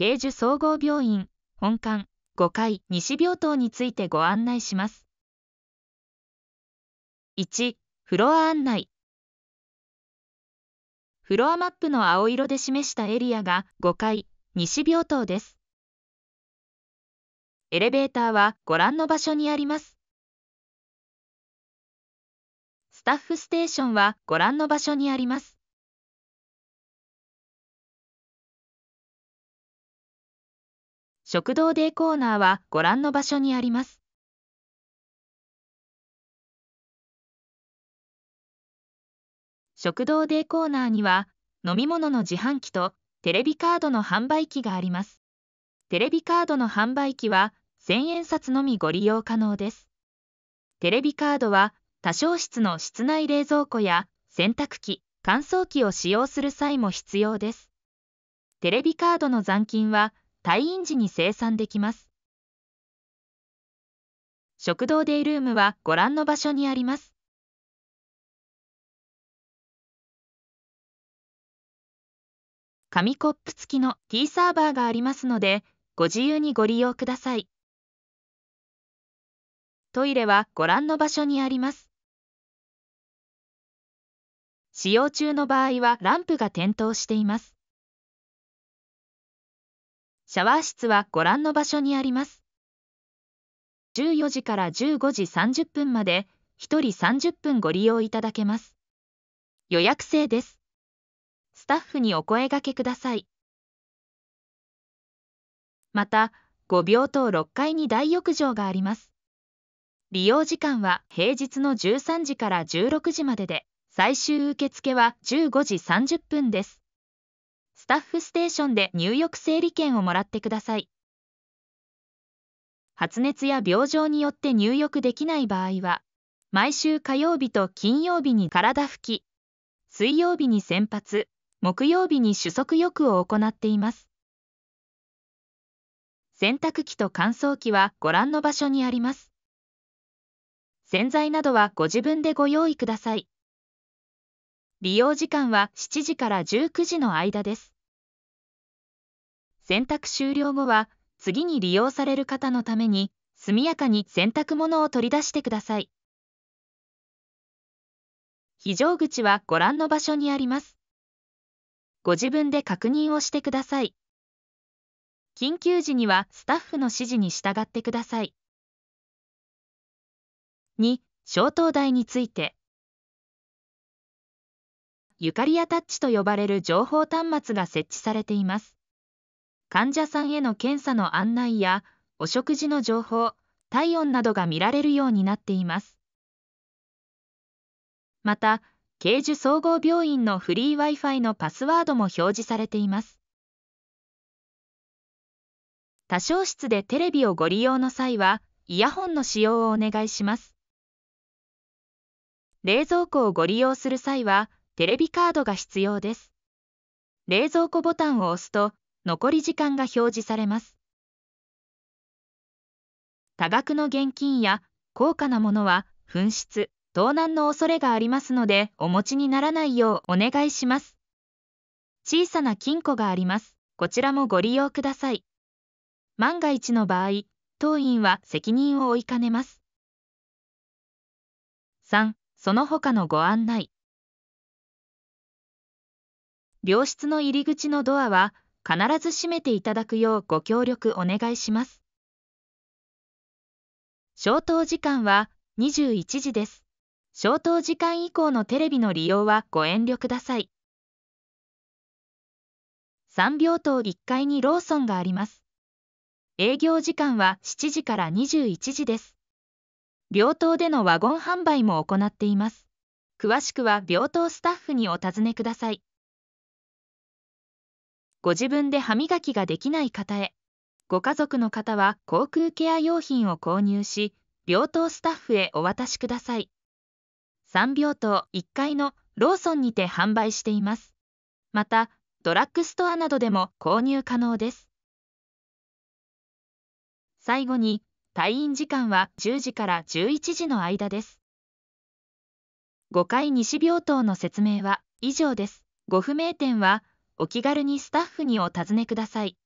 慶樹総合病院本館5階西病棟についてご案内します。1、フロア案内。フロアマップの青色で示したエリアが5階西病棟です。エレベーターはご覧の場所にあります。スタッフステーションはご覧の場所にあります。食堂デーコーナーはご覧の場所にあります。食堂デーコーナーには飲み物の自販機とテレビカードの販売機があります。テレビカードの販売機は千円札のみご利用可能です。テレビカードは多少室の室内冷蔵庫や洗濯機、乾燥機を使用する際も必要です。テレビカードの残金は退院時に生産できます。食堂デイルームはご覧の場所にあります。紙コップ付きのティーサーバーがありますので、ご自由にご利用ください。トイレはご覧の場所にあります。使用中の場合はランプが点灯しています。シャワー室はご覧の場所にあります。14時から15時30分まで、1人30分ご利用いただけます。予約制です。スタッフにお声がけください。また、5秒と6階に大浴場があります。利用時間は平日の13時から16時までで、最終受付は15時30分です。タッフステーションで入浴整理券をもらってください。発熱や病状によって入浴できない場合は、毎週火曜日と金曜日に体拭き、水曜日に洗髪、木曜日に主足浴を行っています。洗濯機と乾燥機はご覧の場所にあります。洗剤などはご自分でご用意ください。利用時間は7時から19時の間です。洗濯終了後は、次に利用される方のために、速やかに洗濯物を取り出してください。非常口はご覧の場所にあります。ご自分で確認をしてください。緊急時にはスタッフの指示に従ってください。2、消灯台について。ゆかりアタッチと呼ばれる情報端末が設置されています。患者さんへの検査の案内やお食事の情報、体温などが見られるようになっています。また、慶樹総合病院のフリー Wi-Fi のパスワードも表示されています。多少室でテレビをご利用の際は、イヤホンの使用をお願いします。冷蔵庫をご利用する際は、テレビカードが必要です。冷蔵庫ボタンを押すと、残り時間が表示されます。多額の現金や高価なものは紛失、盗難の恐れがありますのでお持ちにならないようお願いします。小さな金庫があります。こちらもご利用ください。万が一の場合、当院は責任を負いかねます。3. その他のご案内。病室の入り口のドアは必ず閉めていただくようご協力お願いします。消灯時間は21時です。消灯時間以降のテレビの利用はご遠慮ください。3秒等1階にローソンがあります。営業時間は7時から21時です。病棟でのワゴン販売も行っています。詳しくは病棟スタッフにお尋ねください。ご自分で歯磨きができない方へ。ご家族の方は航空ケア用品を購入し、病棟スタッフへお渡しください。3病棟1階のローソンにて販売しています。また、ドラッグストアなどでも購入可能です。最後に、退院時間は10時から11時の間です。5階西病棟の説明は以上です。ご不明点は、お気軽にスタッフにお尋ねください。